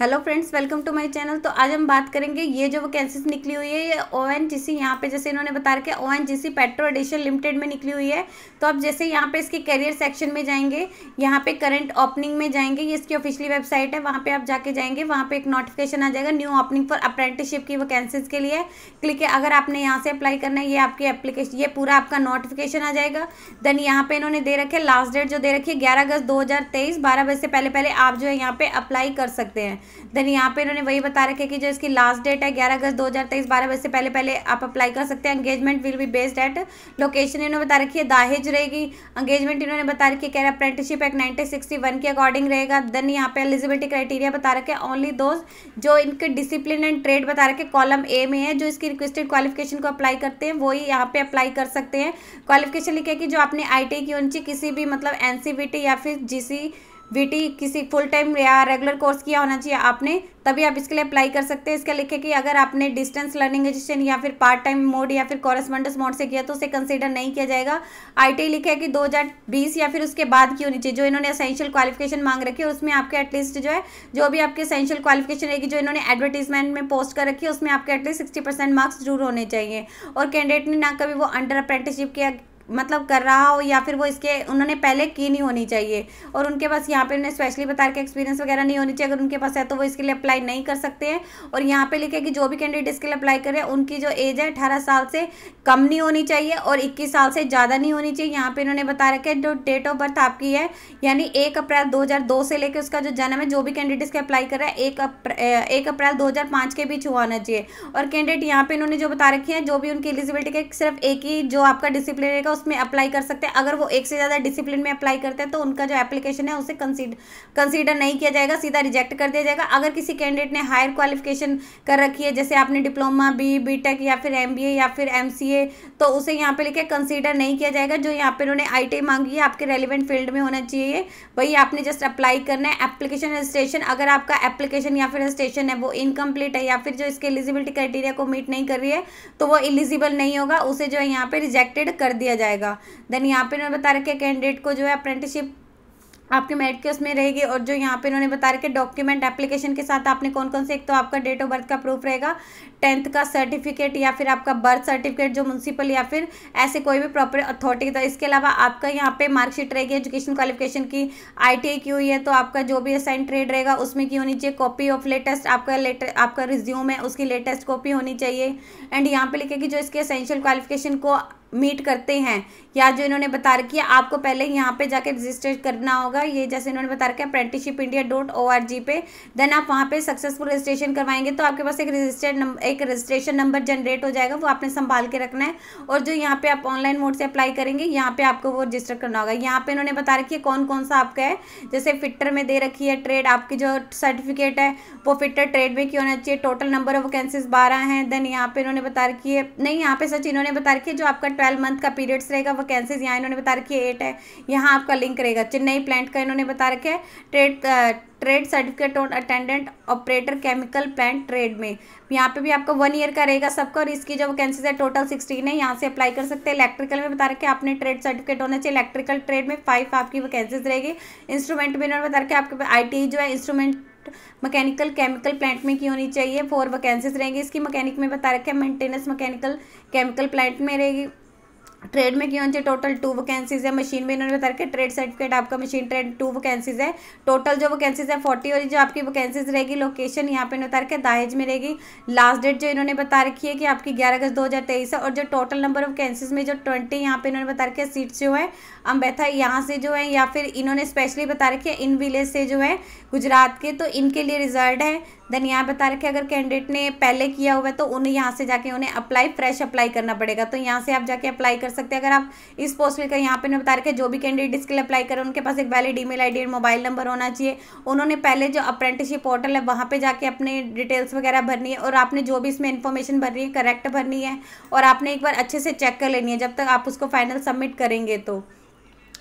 hello friends welcome to my channel तो आज हम बात करेंगे ये जो वैकेंसीज निकली हुई है ये ओ एन जी सी यहाँ पे जैसे इन्होंने बता रखा है O N G C petro addition limited में निकली हुई है तो आप जैसे यहाँ पे इसके करियर सेक्शन में जाएंगे यहाँ पे करंट ओपनिंग में जाएंगे ये इसकी ऑफिशियली वेबसाइट है वहाँ पर आप जाके जाएंगे वहाँ पर एक नोटिफिकेशन आ जाएगा न्यू ओपनिंग फॉर अप्रेंटिसशिप की वैकेंसीज के लिए क्लिक है अगर आपने यहाँ से अप्लाई करना है ये आपकी एप्लीकेशन ये पूरा आपका नोटिफिकेशन आ जाएगा देन यहाँ पर इन्होंने दे रखे लास्ट डेट जो दे रखी है ग्यारह अगस्त दो हज़ार तेईस बारह बजे से पहले पहले आप जो है यहाँ पर अप्लाई कर सकते हैं देन यहाँ पे इन्होंने वही बता रखे कि जो इसकी लास्ट डेट है ग्यारह अगस्त दो हज़ार तेईस बारह बजे से पहले पहले आप अप्लाई कर सकते हैं engagement will be based at location इन्होंने बता रखी है दाहेज रहेगी एंगेजमेंट इन्होंने बता रखी है कह रहे apprenticeship act nineteen sixty one के अकॉर्डिंग रहेगा देन यहाँ पे एलिजिबिलिटी क्राइटेरिया बता रखे ओनली दोज जो इनके डिसिप्लिन एंड ट्रेड बता रखे कॉलम ए में है जो इसकी रिक्वेस्टेड क्वालिफिकेशन को अप्लाई करते हैं वही यहाँ पे अप्लाई कर सकते हैं क्वालिफिकेशन लिखे कि जो आपने आई e की ऊंची किसी भी मतलब एन या फिर जी वीटी किसी फुल टाइम या रेगुलर कोर्स किया होना चाहिए आपने तभी आप इसके लिए अप्लाई कर सकते हैं इसका लिखे कि अगर आपने डिस्टेंस लर्निंग एजुकेशन या फिर पार्ट टाइम मोड या फिर कॉरेस्पॉन्डेंस मोड से किया तो उसे कंसीडर नहीं किया जाएगा आईटी टी लिखे कि 2020 या फिर उसके बाद की होनी चाहिए जो इन्होंने असेंशियल क्वालिफिकेशन मांग रखी है उसमें आपके एटलीस्ट जो है जो भी आपकी असेंशियल क्वालिफिकेशन रहेगी जो इन्होंने एडवर्टीजमेंट में पोस्ट कर रखी है उसमें आपके एटलीस्ट सिक्सटी मार्क्स जरूर होने चाहिए और कैंडिडेट ने ना कभी वो अंडर अप्रेंटिसशिप किया मतलब कर रहा हो या फिर वो इसके उन्होंने पहले की नहीं होनी चाहिए और उनके पास यहाँ पे उन्हें स्पेशली बता के एक्सपीरियंस वगैरह नहीं होनी चाहिए अगर उनके पास है तो वो इसके लिए अप्लाई नहीं कर सकते हैं और यहाँ पे लिखे कि जो भी कैंडिडेट इसके लिए अप्लाई करें उनकी जो एज है अठारह साल से कम नहीं होनी चाहिए और इक्कीस साल से ज़्यादा नहीं होनी चाहिए यहाँ पर इन्होंने बता रखा है जो डेट ऑफ बर्थ आपकी है यानी एक अप्रैल दो से लेकर उसका जो जन्म है जो भी कैंडिडेट इसके अप्लाई कर रहा है एक एक अप्रैल दो के बीच हुआ होना चाहिए और कैंडिडेट यहाँ पर इन्होंने जो बता रखी है जो भी उनकी एलिजिबिलिटी के सिर्फ एक ही जो आपका डिसिप्लिन रहेगा उसमें अप्लाई कर सकते हैं अगर वो एक से ज़्यादा डिसिप्लिन में अप्लाई करते हैं तो उनका जो एप्लीकेशन है उसे कंसीडर नहीं किया जाएगा सीधा रिजेक्ट कर दिया जाएगा अगर किसी कैंडिडेट ने हायर क्वालिफिकेशन कर रखी है जैसे आपने डिप्लोमा बी बी या फिर एम या फिर एम तो उसे यहाँ पर लिखे कंसिडर नहीं किया जाएगा जो यहाँ पर उन्होंने आई मांगी है आपके रेलिवेंट फील्ड में होना चाहिए वही आपने जस्ट अप्लाई करना है एप्लीकेशन रजिस्ट्रेशन अगर आपका एप्लीकेशन या फिर रजिस्ट्रेशन है वो इनकम्प्लीट है या फिर जो इसके एलिजिबिलिटी क्राइटेरिया को मीट नहीं कर रही है तो वो एलिजिबल नहीं होगा उसे जो है यहाँ पे रिजेक्टेड कर दिया जाएगा जाएगा देन यहाँ पे इन्होंने बता रखे कैंडिडेट को जो है अप्रेंटिसशिप आपके मेरिट के उसमें रहेगी और जो यहाँ पे इन्होंने बता रखे डॉक्यूमेंट एप्लीकेशन के साथ आपने कौन कौन से एक तो आपका डेट ऑफ बर्थ का प्रूफ रहेगा टेंथ का सर्टिफिकेट या फिर आपका बर्थ सर्टिफिकेट जो म्यूनसिपल या फिर ऐसे कोई भी प्रॉपर अथॉरिटी था इसके अलावा आपका यहाँ पे मार्कशीट रहेगी एजुकेशन क्वालिफिकेशन की आई टी की हुई है तो आपका जो भी असाइन ट्रेड रहेगा उसमें की होनी चाहिए कॉपी ऑफ लेटेस्ट आपका लेटे, आपका रिज्यूम है उसकी लेटेस्ट कॉपी होनी चाहिए एंड यहाँ पे लिखेगी जो इसके असेंशियल क्वालिफिकेशन को मीट करते हैं या जो इन्होंने बता रखी है आपको पहले यहाँ पे जाके रजिस्टर करना होगा ये जैसे इन्होंने बता रखा है apprenticeship India dot O R G पे देन आप वहाँ पे सक्सेसफुल रजिस्ट्रेशन करवाएंगे तो आपके पास एक रजिस्टर्ड नंबर एक रजिस्ट्रेशन नंबर जनरेट हो जाएगा वो आपने संभाल के रखना है और जो यहाँ पे आप ऑनलाइन मोड से अप्लाई करेंगे यहाँ पे आपको वो रजिस्टर करना होगा यहाँ पे इन्होंने बता रखी है कौन कौन सा आपका है जैसे फिटर में दे रखी है ट्रेड आपकी जो सर्टिफिकेट है वो फिटर ट्रेड में क्यों होना चाहिए टोटल नंबर ऑफ वैकेंसीज बारह हैं देन यहाँ पे इन्होंने बता रखी है नहीं यहाँ पे सच इन्होंने बता रखी है जो आपका ट्वेल्व मंथ का पीरियड्स रहेगा वैकेंसीज यहाँ इन्होंने बता रखी है एट है यहाँ आपका लिंक रहेगा चेन्नई प्लांट का इन्होंने बता रखे है trade trade certificate on attendant operator chemical plant trade में यहाँ पे भी आपका वन ईयर का रहेगा सबका और इसकी जो वैकेंसीज है टोटल सिक्सटीन है यहाँ से अप्लाई कर सकते हैं इलेक्ट्रिकल में बता रखे आपने ट्रेड सर्टिफिकेट होना चाहिए इलेक्ट्रिकल ट्रेड में फाइव आपकी वैकेंसीज रहेगी इंस्ट्रूमेंट में इन्होंने बता रखे आपके आई e जो है इंस्ट्रूमेंट मैकेनिकल केमिकल प्लांट में की होनी चाहिए फोर वैकेंसीज रहेंगी इसकी मैकेनिक में बता रखे मेंटेनेंस मैकेनिकल केमिकल प्लांट में रहेगी ट्रेड में क्यों टोटल टू वैकेंसीज है मशीन में इन्होंने बता रखे ट्रेड सर्टिफिकेट आपका मशीन ट्रेड टू वैकेंसीज है टोटल जो वैकेंसीज है फोर्टी और जो आपकी वैकेंसीज रहेगी लोकेशन यहाँ पे बता रखे दाहेज में रहेगी लास्ट डेट जो इन्होंने बता रखी है कि आपकी ग्यारह अगस्त दो हज़ार तेईस है और जो टोटल नंबर ऑफ वैकेंसीज में जो ट्वेंटी यहाँ पे इन्होंने बता रखी है जो है अम्बेथा यहाँ से जो है या फिर इन्होंने स्पेशली बता रखी है इन विलेज से जो है गुजरात के तो इनके लिए रिजल्ट है देन यहाँ बता रखे अगर कैंडिडेट ने पहले किया हुआ है तो उन्हें यहाँ से जाके उन्हें अप्लाई फ्रेश अप्लाई करना पड़ेगा तो यहाँ से आप जाके अप्लाई कर सकते हैं अगर आप इस पोस्ट में यहाँ पे बता रखे जो भी कैंडिडेट इसके लिए अप्लाई करें उनके पास एक वैलिड ईमेल आईडी और मोबाइल नंबर होना चाहिए उन्होंने पहले जो अप्रेंटिसशिप पोर्टल है वहाँ पर जाके अपने डिटेल्स वगैरह भरनी है और आपने जो भी इसमें इन्फॉर्मेशन भरनी है करेक्ट भरनी है और आपने एक बार अच्छे से चेक कर लेनी है जब तक आप उसको फाइनल सबमिट करेंगे तो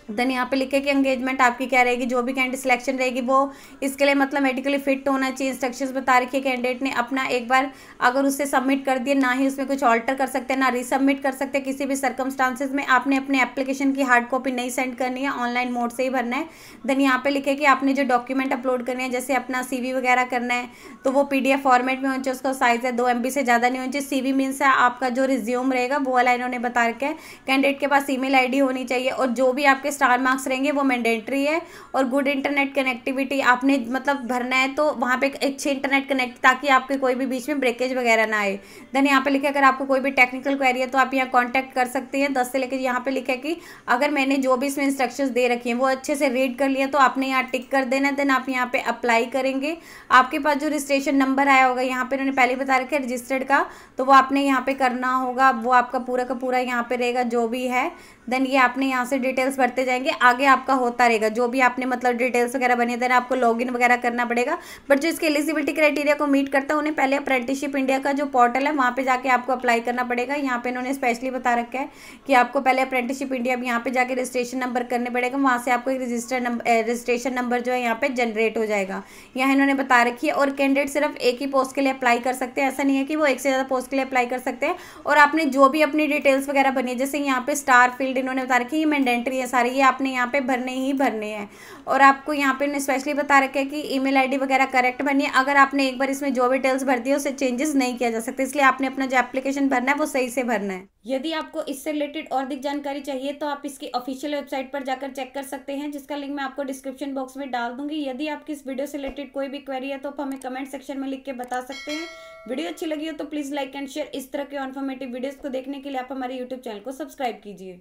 देन यहाँ पे लिखे कि एंगेजमेंट आपकी क्या रहेगी जो भी कैंडिडेट सिलेक्शन रहेगी वो इसके लिए मतलब मेडिकली फिट होना चाहिए इंस्ट्रक्शंस बता रखिए कैंडिडेट ने अपना एक बार अगर उससे सबमिट कर दिया ना ही उसमें कुछ ऑल्टर कर सकते हैं ना रिसबमिट कर सकते हैं किसी भी सर्कमस्टांसिस में आपने अपने एप्लीकेशन की हार्ड कॉपी नहीं सेंड करनी है ऑनलाइन मोड से ही भरना है देन यहाँ पे लिखे कि आपने जो डॉक्यूमेंट अपलोड करने हैं जैसे अपना सी वगैरह करना है तो वो पी फॉर्मेट में होना चाहिए उसका साइज़ है दो एम से ज़्यादा नहीं होना चाहिए सी मीन्स है आपका जो रिज्यूम रहेगा वो वाला इन्होंने बता रखा है कैंडिडेट के पास ई मेल होनी चाहिए और जो भी आपके स्टार मार्क्स रहेंगे वो मैंडेटरी है और गुड इंटरनेट कनेक्टिविटी आपने मतलब भरना है तो वहाँ पे अच्छे इंटरनेट कनेक्ट ताकि आपके कोई भी बीच में ब्रेकेज वगैरह ना आए देन यहाँ पे लिखे अगर आपको कोई भी टेक्निकल क्वेरी है तो आप यहाँ कॉन्टैक्ट कर सकते हैं दस से लेकर यहाँ पर लिखे कि अगर मैंने जो भी इसमें इंस्ट्रक्शन दे रखी हैं वो अच्छे से रीड कर लिया तो आपने यहाँ टिक कर देना देन आप यहाँ पे अप्लाई करेंगे आपके पास जो रजिस्ट्रेशन नंबर आया होगा यहाँ पर उन्होंने पहले बता रखा है रजिस्टर्ड का तो वो आपने यहाँ पे करना होगा वो आपका पूरा का पूरा यहाँ पे रहेगा जो भी है देन ये आपने यहाँ से डिटेल्स भरते जाएंगे आगे आपका होता रहेगा जो भी आपने मतलब डिटेल्स वगैरह बने देना आपको लॉगिन वगैरह करना पड़ेगा बट जो इसके एलिजिबिलिटी क्राइटेरिया को मीट करता है उन्हें पहले अप्रेंटिसशिप इंडिया का जो पोर्टल है वहाँ पर जाके आपको अप्लाई करना पड़ेगा यहाँ पे इन्होंने स्पेशली बता रखा है कि आपको पहले अप्रेंटिसशिप इंडिया यहाँ पे जाकर रजिस्ट्रेशन नंबर करने पड़ेगा वहाँ से आपको एक रजिस्टर नंबर रजिस्ट्रेशन नंबर जो है यहाँ पर जनरेट हो जाएगा यहाँ इन्होंने बता रखी है और कैंडिडेट सिर्फ एक ही पोस्ट के लिए अप्लाई कर सकते हैं ऐसा नहीं है कि वो एक से ज़्यादा पोस्ट के लिए अप्लाई कर सकते हैं और आपने जो भी अपनी डिटेल्स वगैरह बनी जैसे यहाँ पे स्टार फील्ड इन्होंने बता रखी है मैंडेंट्री है सारी ये आपने यहाँ पे भरने ही भरने हैं और आपको यहाँ पे स्पेशली बता रखे कि ईमेल आईडी वगैरह करेक्ट भरनी है अगर आपने एक बार इसमें जो भी डिटेल्स भर दी है उसे चेंजेस नहीं किया जा सकते इसलिए आपने अपना जो एप्लीकेशन भरना है वो सही से भरना है यदि आपको इससे रिलेटेड और अधिक जानकारी चाहिए तो आप इसकी ऑफिशियल वेबसाइट पर जाकर चेक कर सकते हैं जिसका लिंक मैं आपको डिस्क्रिप्शन बॉक्स में डाल दूंगी यदि आपकी इस वीडियो से रिलेटेड कोई भी क्वेरी है तो आप हमें कमेंट सेक्शन में लिख के बता सकते हैं वीडियो अच्छी लगी हो तो प्लीज़ लाइक एंड शेयर इस तरह के इन्फॉर्मेटिव वीडियोज़ को देखने के लिए आप हमारे यूट्यूब चैनल को सब्सक्राइब कीजिए